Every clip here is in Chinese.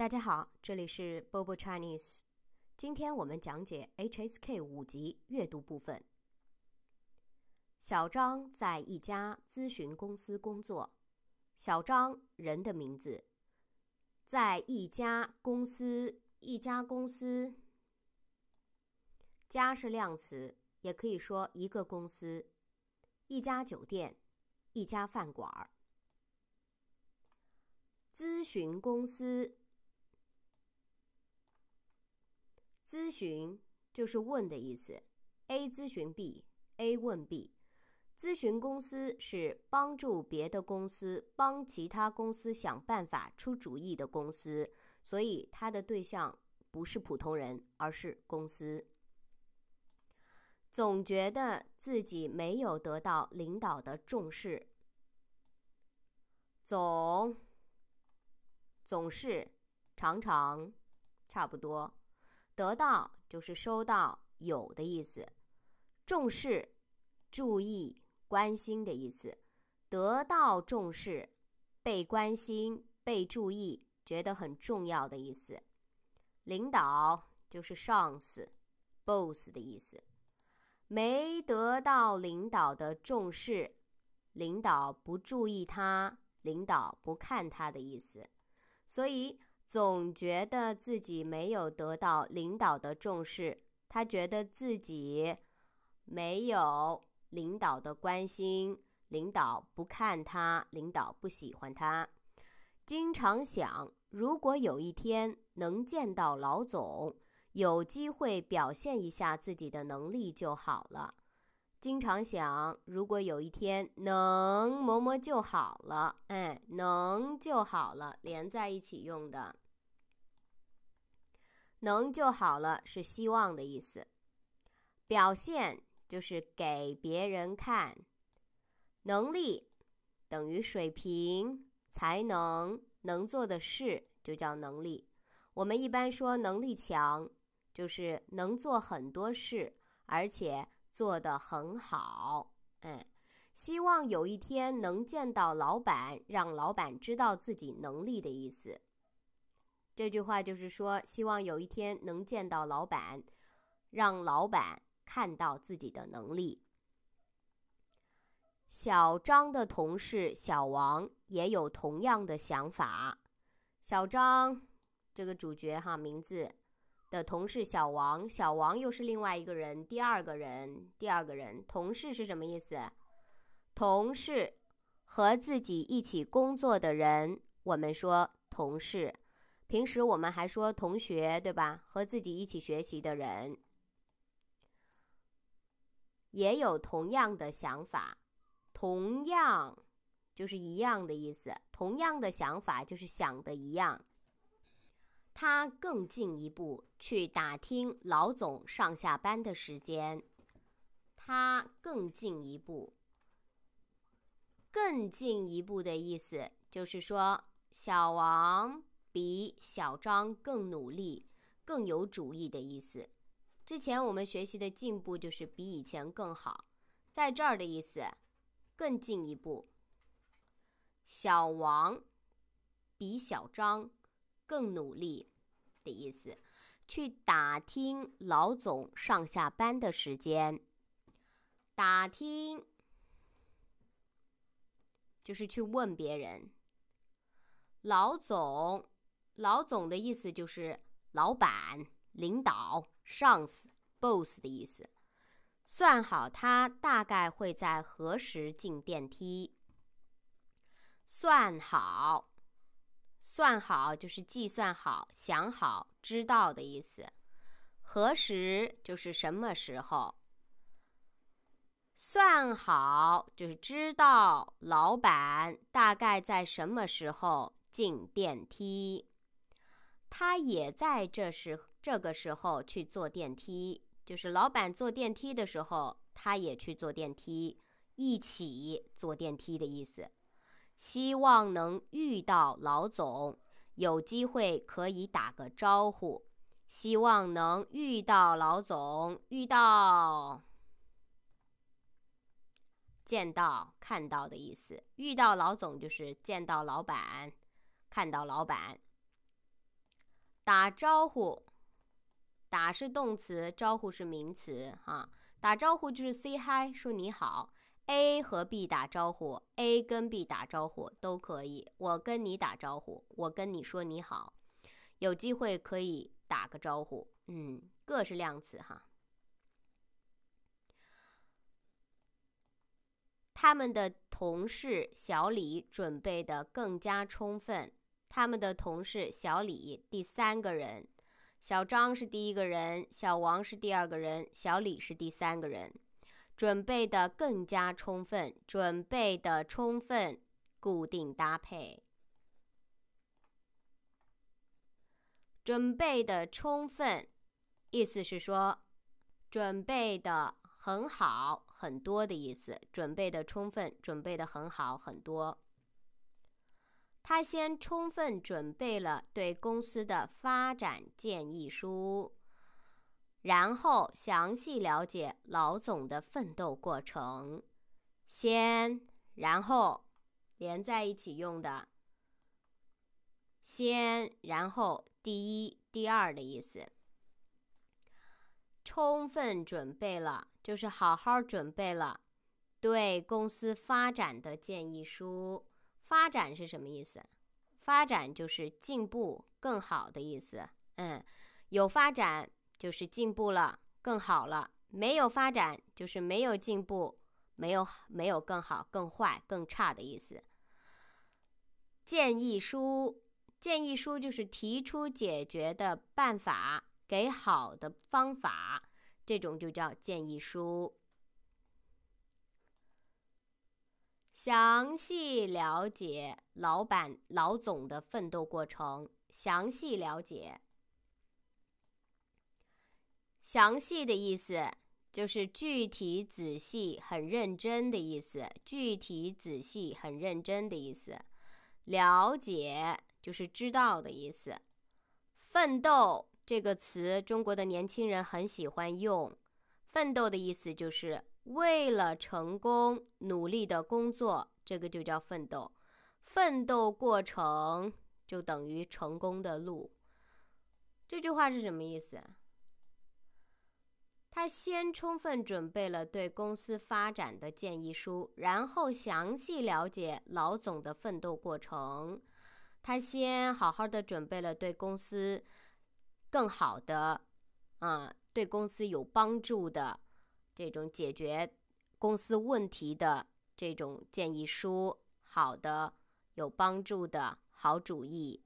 大家好，这里是 Bobo Chinese。今天我们讲解 HSK 五级阅读部分。小张在一家咨询公司工作。小张人的名字，在一家公司，一家公司。家是量词，也可以说一个公司，一家酒店，一家饭馆儿。咨询公司。咨询就是问的意思，A 咨询 B，A 问 B。咨询公司是帮助别的公司帮其他公司想办法、出主意的公司，所以它的对象不是普通人，而是公司。总觉得自己没有得到领导的重视，总总是常常差不多。得到就是收到有的意思，重视、注意、关心的意思。得到重视，被关心、被注意，觉得很重要的意思。领导就是上司、boss 的意思。没得到领导的重视，领导不注意他，领导不看他的意思。所以。总觉得自己没有得到领导的重视，他觉得自己没有领导的关心，领导不看他，领导不喜欢他，经常想，如果有一天能见到老总，有机会表现一下自己的能力就好了。经常想，如果有一天能磨磨就好了，哎，能就好了，连在一起用的。能就好了是希望的意思。表现就是给别人看，能力等于水平、才能能做的事就叫能力。我们一般说能力强，就是能做很多事，而且。做的很好，哎，希望有一天能见到老板，让老板知道自己能力的意思。这句话就是说，希望有一天能见到老板，让老板看到自己的能力。小张的同事小王也有同样的想法。小张，这个主角哈，名字。的同事小王，小王又是另外一个人，第二个人，第二个人，同事是什么意思？同事和自己一起工作的人，我们说同事。平时我们还说同学，对吧？和自己一起学习的人也有同样的想法，同样就是一样的意思，同样的想法就是想的一样。他更进一步去打听老总上下班的时间。他更进一步，更进一步的意思就是说，小王比小张更努力、更有主意的意思。之前我们学习的进步就是比以前更好，在这儿的意思，更进一步。小王比小张。更努力的意思，去打听老总上下班的时间。打听就是去问别人。老总，老总的意思就是老板、领导、上司、boss 的意思。算好他大概会在何时进电梯。算好。算好就是计算好、想好、知道的意思。何时就是什么时候。算好就是知道老板大概在什么时候进电梯。他也在这时、这个时候去坐电梯，就是老板坐电梯的时候，他也去坐电梯，一起坐电梯的意思。希望能遇到老总，有机会可以打个招呼。希望能遇到老总，遇到、见到、看到的意思。遇到老总就是见到老板，看到老板，打招呼。打是动词，招呼是名词，哈，打招呼就是 say hi，说你好。A 和 B 打招呼，A 跟 B 打招呼都可以。我跟你打招呼，我跟你说你好，有机会可以打个招呼。嗯，各是量词哈。他们的同事小李准备的更加充分。他们的同事小李，第三个人，小张是第一个人，小王是第二个人，小李是第三个人。准备的更加充分，准备的充分固定搭配。准备的充分，意思是说准备的很好很多的意思。准备的充分，准备的很好很多。他先充分准备了对公司的发展建议书。然后详细了解老总的奋斗过程，先然后连在一起用的，先然后第一第二的意思。充分准备了，就是好好准备了对公司发展的建议书。发展是什么意思？发展就是进步、更好的意思。嗯，有发展。就是进步了，更好了。没有发展，就是没有进步，没有没有更好、更坏、更差的意思。建议书，建议书就是提出解决的办法，给好的方法，这种就叫建议书。详细了解老板老总的奋斗过程，详细了解。详细的意思就是具体、仔细、很认真的意思。具体、仔细、很认真的意思。了解就是知道的意思。奋斗这个词，中国的年轻人很喜欢用。奋斗的意思就是为了成功努力的工作，这个就叫奋斗。奋斗过程就等于成功的路。这句话是什么意思？他先充分准备了对公司发展的建议书，然后详细了解老总的奋斗过程。他先好好的准备了对公司更好的，啊，对公司有帮助的这种解决公司问题的这种建议书，好的，有帮助的好主意、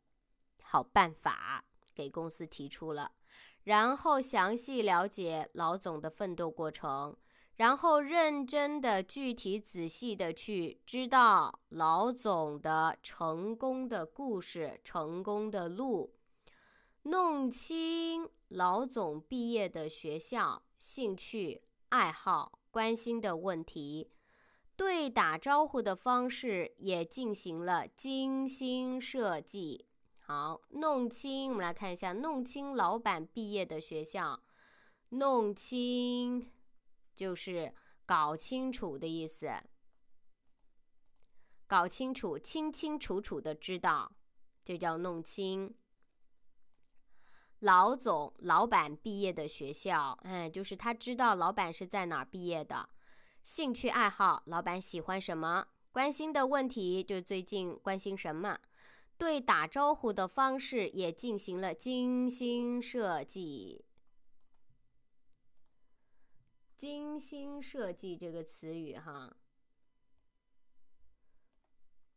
好办法，给公司提出了。然后详细了解老总的奋斗过程，然后认真的、具体、仔细的去知道老总的成功的故事、成功的路，弄清老总毕业的学校、兴趣爱好、关心的问题，对打招呼的方式也进行了精心设计。好，弄清，我们来看一下，弄清老板毕业的学校，弄清就是搞清楚的意思，搞清楚，清清楚楚的知道，就叫弄清。老总、老板毕业的学校，哎，就是他知道老板是在哪儿毕业的，兴趣爱好，老板喜欢什么，关心的问题，就最近关心什么。对打招呼的方式也进行了精心设计。精心设计这个词语哈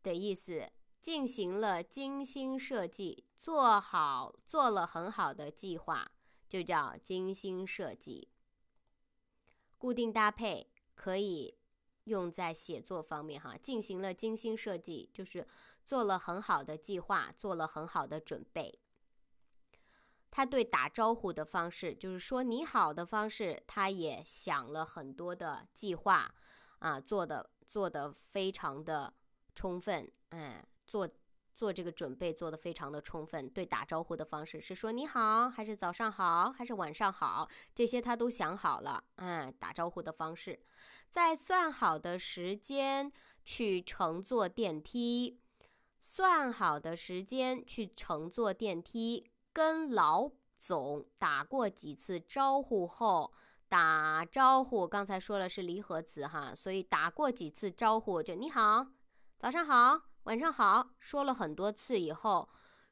的意思，进行了精心设计，做好做了很好的计划，就叫精心设计。固定搭配可以。用在写作方面，哈，进行了精心设计，就是做了很好的计划，做了很好的准备。他对打招呼的方式，就是说“你好的”方式，他也想了很多的计划，啊，做的做的非常的充分，嗯，做。做这个准备做得非常的充分，对，打招呼的方式是说你好，还是早上好，还是晚上好，这些他都想好了。嗯，打招呼的方式，在算好的时间去乘坐电梯，算好的时间去乘坐电梯，跟老总打过几次招呼后，打招呼，刚才说了是离合词哈，所以打过几次招呼就你好，早上好。晚上好，说了很多次以后，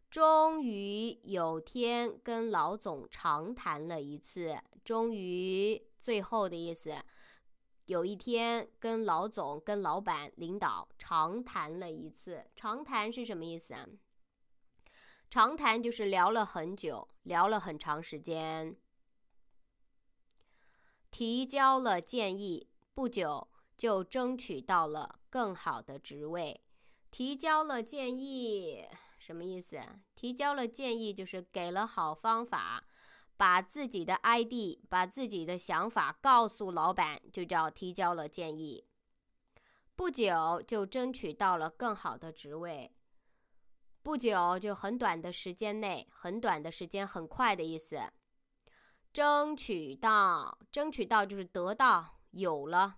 终于有天跟老总长谈了一次。终于，最后的意思，有一天跟老总、跟老板、领导长谈了一次。长谈是什么意思啊？长谈就是聊了很久，聊了很长时间。提交了建议，不久就争取到了更好的职位。提交了建议什么意思？提交了建议就是给了好方法，把自己的 ID 把自己的想法告诉老板，就叫提交了建议。不久就争取到了更好的职位。不久就很短的时间内，很短的时间，很快的意思。争取到，争取到就是得到，有了。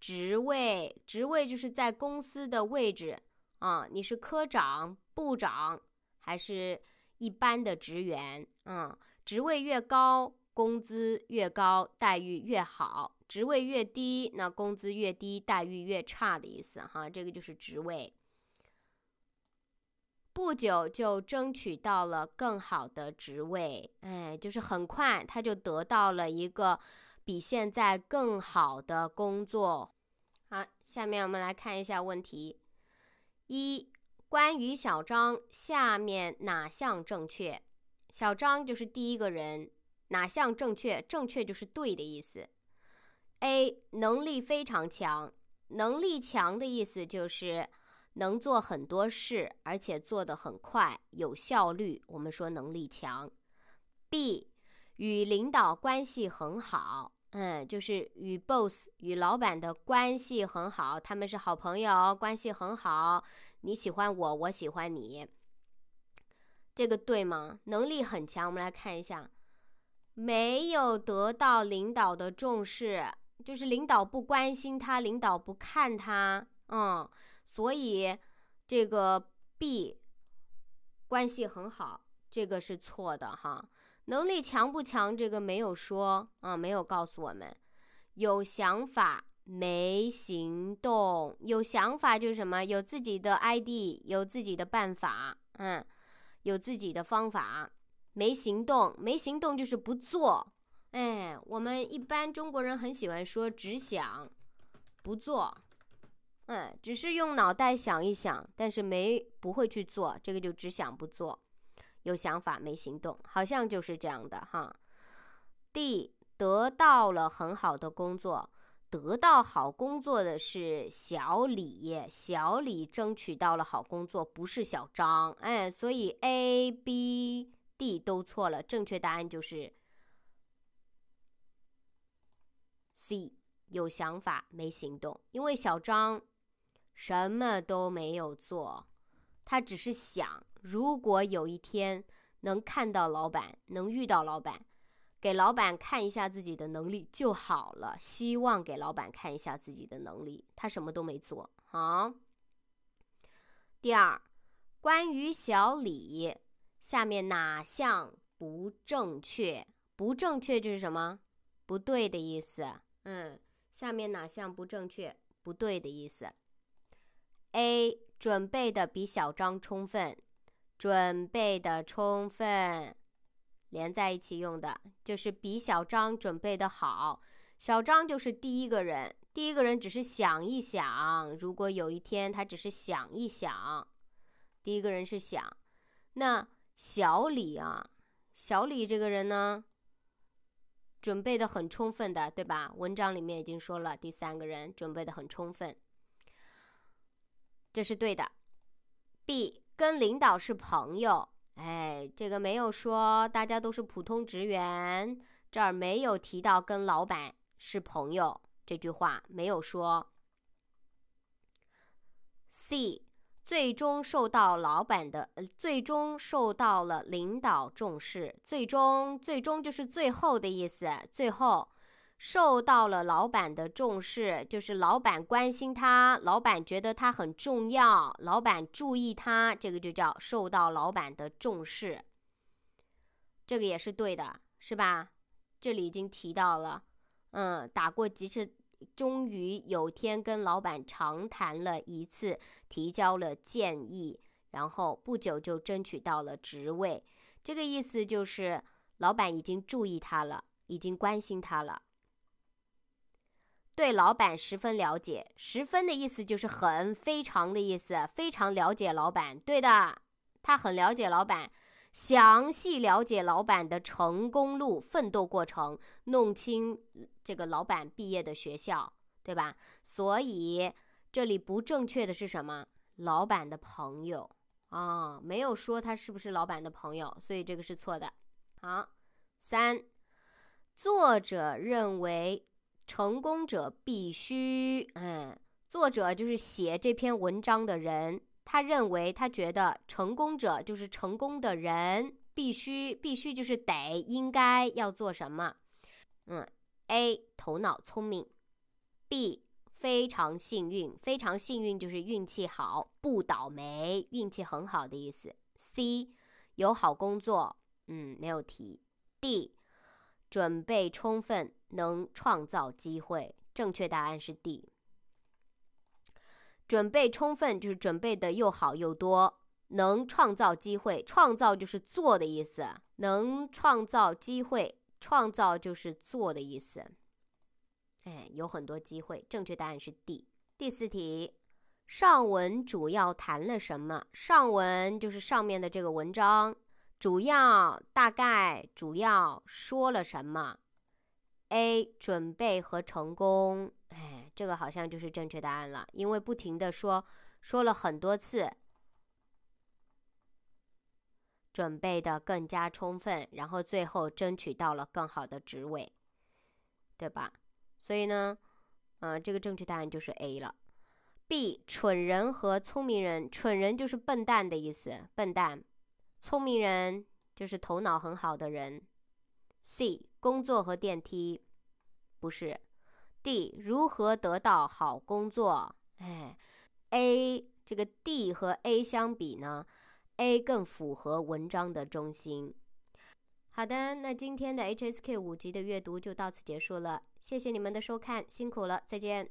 职位，职位就是在公司的位置啊，你是科长、部长，还是一般的职员？嗯，职位越高，工资越高，待遇越好；职位越低，那工资越低，待遇越差的意思哈。这个就是职位。不久就争取到了更好的职位，哎，就是很快他就得到了一个。比现在更好的工作。好，下面我们来看一下问题一，关于小张，下面哪项正确？小张就是第一个人，哪项正确？正确就是对的意思。A 能力非常强，能力强的意思就是能做很多事，而且做的很快，有效率。我们说能力强。B 与领导关系很好。嗯，就是与 boss 与老板的关系很好，他们是好朋友，关系很好。你喜欢我，我喜欢你，这个对吗？能力很强，我们来看一下，没有得到领导的重视，就是领导不关心他，领导不看他，嗯，所以这个 B 关系很好，这个是错的哈。能力强不强？这个没有说啊，没有告诉我们。有想法没行动？有想法就是什么？有自己的 ID，有自己的办法，嗯，有自己的方法。没行动，没行动就是不做。哎，我们一般中国人很喜欢说只想不做，嗯，只是用脑袋想一想，但是没不会去做，这个就只想不做。有想法没行动，好像就是这样的哈。D 得到了很好的工作，得到好工作的是小李，小李争取到了好工作，不是小张。哎，所以 A、B、D 都错了，正确答案就是 C。有想法没行动，因为小张什么都没有做。他只是想，如果有一天能看到老板，能遇到老板，给老板看一下自己的能力就好了。希望给老板看一下自己的能力。他什么都没做好。第二，关于小李，下面哪项不正确？不正确就是什么不对的意思。嗯，下面哪项不正确？不对的意思。A。准备的比小张充分，准备的充分连在一起用的，就是比小张准备的好。小张就是第一个人，第一个人只是想一想，如果有一天他只是想一想，第一个人是想。那小李啊，小李这个人呢，准备的很充分的，对吧？文章里面已经说了，第三个人准备的很充分。这是对的，B 跟领导是朋友，哎，这个没有说大家都是普通职员，这儿没有提到跟老板是朋友这句话没有说。C 最终受到老板的，呃，最终受到了领导重视，最终最终就是最后的意思，最后。受到了老板的重视，就是老板关心他，老板觉得他很重要，老板注意他，这个就叫受到老板的重视。这个也是对的，是吧？这里已经提到了，嗯，打过几次，终于有天跟老板长谈了一次，提交了建议，然后不久就争取到了职位。这个意思就是，老板已经注意他了，已经关心他了。对老板十分了解，十分的意思就是很，非常的意思，非常了解老板。对的，他很了解老板，详细了解老板的成功路、奋斗过程，弄清这个老板毕业的学校，对吧？所以这里不正确的是什么？老板的朋友啊，没有说他是不是老板的朋友，所以这个是错的。好，三，作者认为。成功者必须，嗯，作者就是写这篇文章的人，他认为他觉得成功者就是成功的人，必须必须就是得应该要做什么，嗯，A 头脑聪明，B 非常幸运，非常幸运就是运气好，不倒霉，运气很好的意思，C 有好工作，嗯，没有题，D。准备充分能创造机会，正确答案是 D。准备充分就是准备的又好又多，能创造机会。创造就是做的意思，能创造机会，创造就是做的意思。哎，有很多机会，正确答案是 D。第四题，上文主要谈了什么？上文就是上面的这个文章。主要大概主要说了什么？A 准备和成功，哎，这个好像就是正确答案了，因为不停的说说了很多次，准备的更加充分，然后最后争取到了更好的职位，对吧？所以呢，嗯，这个正确答案就是 A 了。B 蠢人和聪明人，蠢人就是笨蛋的意思，笨蛋。聪明人就是头脑很好的人。C 工作和电梯不是。D 如何得到好工作？哎，A 这个 D 和 A 相比呢？A 更符合文章的中心。好的，那今天的 HSK 五级的阅读就到此结束了。谢谢你们的收看，辛苦了，再见。